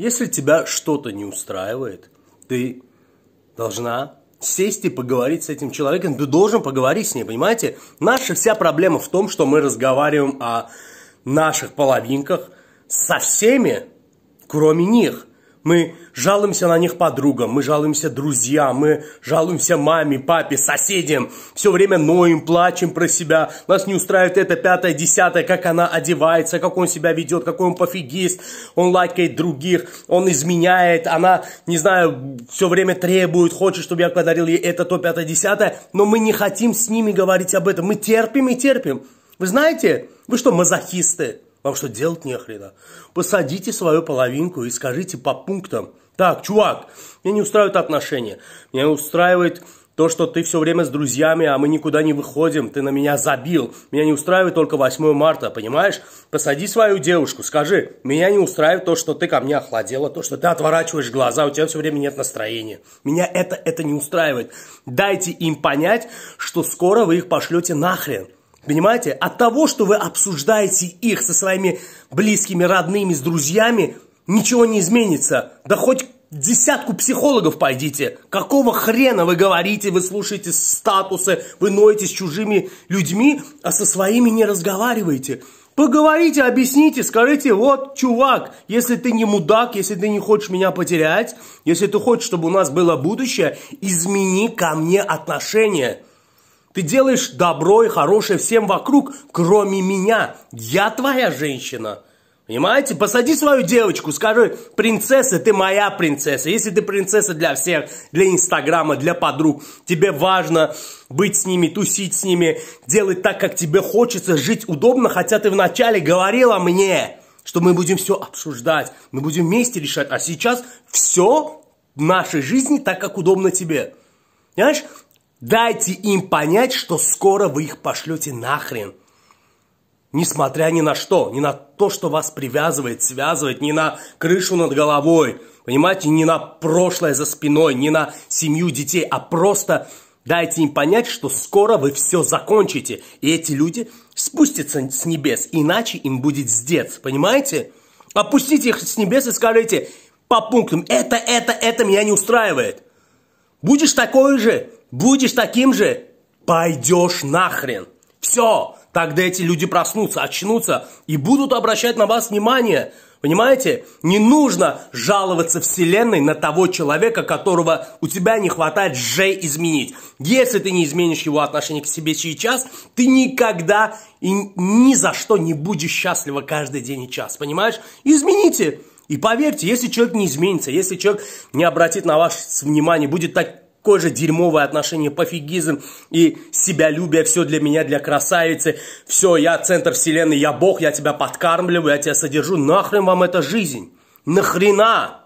Если тебя что-то не устраивает, ты должна сесть и поговорить с этим человеком. Ты должен поговорить с ней, понимаете? Наша вся проблема в том, что мы разговариваем о наших половинках со всеми, кроме них. Мы жалуемся на них подругам, мы жалуемся друзьям, мы жалуемся маме, папе, соседям. Все время ноем, плачем про себя. Нас не устраивает это пятое, десятое, как она одевается, как он себя ведет, какой он пофигист. Он лайкает других, он изменяет. Она, не знаю, все время требует, хочет, чтобы я подарил ей это, то, пятое, десятое. Но мы не хотим с ними говорить об этом. Мы терпим и терпим. Вы знаете, вы что, мазохисты? Вам что делать нехрена? Посадите свою половинку и скажите по пунктам. Так, чувак, меня не устраивают отношения. Меня не устраивает то, что ты все время с друзьями, а мы никуда не выходим, ты на меня забил. Меня не устраивает только 8 марта, понимаешь? Посади свою девушку, скажи, меня не устраивает то, что ты ко мне охладела, то, что ты отворачиваешь глаза, у тебя все время нет настроения. Меня это, это не устраивает. Дайте им понять, что скоро вы их пошлете нахрен. Понимаете? От того, что вы обсуждаете их со своими близкими, родными, с друзьями, ничего не изменится. Да хоть десятку психологов пойдите. Какого хрена вы говорите, вы слушаете статусы, вы ноете с чужими людьми, а со своими не разговариваете. Поговорите, объясните, скажите, вот, чувак, если ты не мудак, если ты не хочешь меня потерять, если ты хочешь, чтобы у нас было будущее, измени ко мне отношения. Ты делаешь добро и хорошее всем вокруг, кроме меня. Я твоя женщина. Понимаете? Посади свою девочку, скажи, принцесса, ты моя принцесса. Если ты принцесса для всех, для Инстаграма, для подруг, тебе важно быть с ними, тусить с ними, делать так, как тебе хочется, жить удобно, хотя ты вначале говорила мне, что мы будем все обсуждать, мы будем вместе решать, а сейчас все в нашей жизни так, как удобно тебе. Понимаешь? Дайте им понять, что скоро вы их пошлете нахрен. Несмотря ни на что, ни на то, что вас привязывает, связывает, ни на крышу над головой, понимаете, ни на прошлое за спиной, ни на семью детей, а просто дайте им понять, что скоро вы все закончите, и эти люди спустятся с небес, иначе им будет сдец, понимаете? Опустите их с небес и скажите по пунктам, это, это, это меня не устраивает. Будешь такой же, Будешь таким же, пойдешь нахрен. Все, тогда эти люди проснутся, очнутся и будут обращать на вас внимание. Понимаете? Не нужно жаловаться Вселенной на того человека, которого у тебя не хватает же изменить. Если ты не изменишь его отношение к себе сейчас, ты никогда и ни за что не будешь счастлива каждый день и час. Понимаешь? Измените. И поверьте, если человек не изменится, если человек не обратит на вас внимание, будет так, Какое же дерьмовое отношение, пофигизм и себялюбие, все для меня, для красавицы, все, я центр вселенной, я бог, я тебя подкармливаю, я тебя содержу, нахрен вам эта жизнь? Нахрена?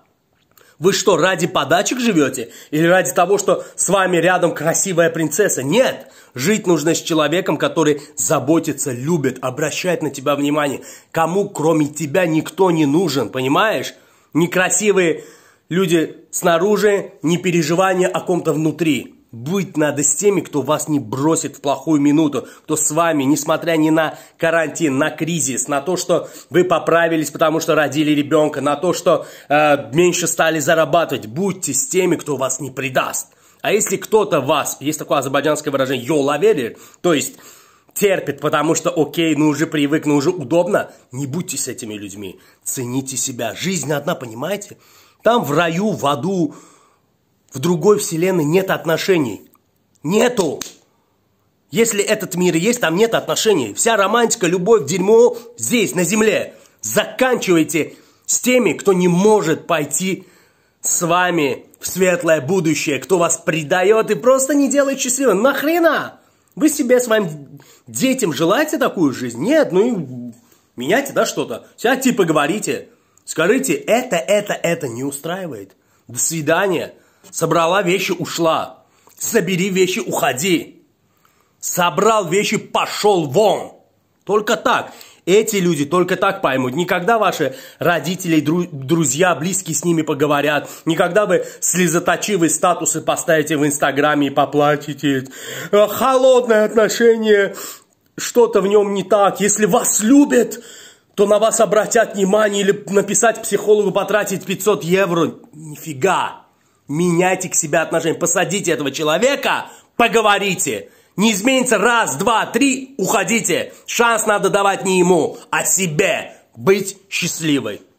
Вы что, ради подачек живете? Или ради того, что с вами рядом красивая принцесса? Нет! Жить нужно с человеком, который заботится, любит, обращает на тебя внимание. Кому, кроме тебя, никто не нужен, понимаешь? Некрасивые люди снаружи, не переживание о ком-то внутри. Быть надо с теми, кто вас не бросит в плохую минуту, кто с вами, несмотря ни на карантин, на кризис, на то, что вы поправились, потому что родили ребенка, на то, что э, меньше стали зарабатывать. Будьте с теми, кто вас не предаст. А если кто-то вас, есть такое азербайджанское выражение «йолавери», то есть терпит, потому что окей, ну уже привык, ну уже удобно, не будьте с этими людьми. Цените себя. Жизнь одна, понимаете? Там в раю, в аду, в другой вселенной нет отношений. Нету! Если этот мир есть, там нет отношений. Вся романтика, любовь, дерьмо здесь, на земле. Заканчивайте с теми, кто не может пойти с вами в светлое будущее, кто вас предает и просто не делает счастливым. Нахрена? Вы себе своим детям желаете такую жизнь? Нет, ну и меняйте, да, что-то. Все типа говорите – Скажите, это, это, это не устраивает. До свидания. Собрала вещи, ушла. Собери вещи, уходи. Собрал вещи, пошел вон. Только так. Эти люди только так поймут. Никогда ваши родители, друзья, близкие с ними поговорят. Никогда вы слезоточивые статусы поставите в Инстаграме и поплатите. Э, холодное отношение, что-то в нем не так. Если вас любят, то на вас обратят внимание или написать психологу потратить 500 евро. Нифига. Меняйте к себе отношения. Посадите этого человека, поговорите. Не изменится раз, два, три, уходите. Шанс надо давать не ему, а себе. Быть счастливой.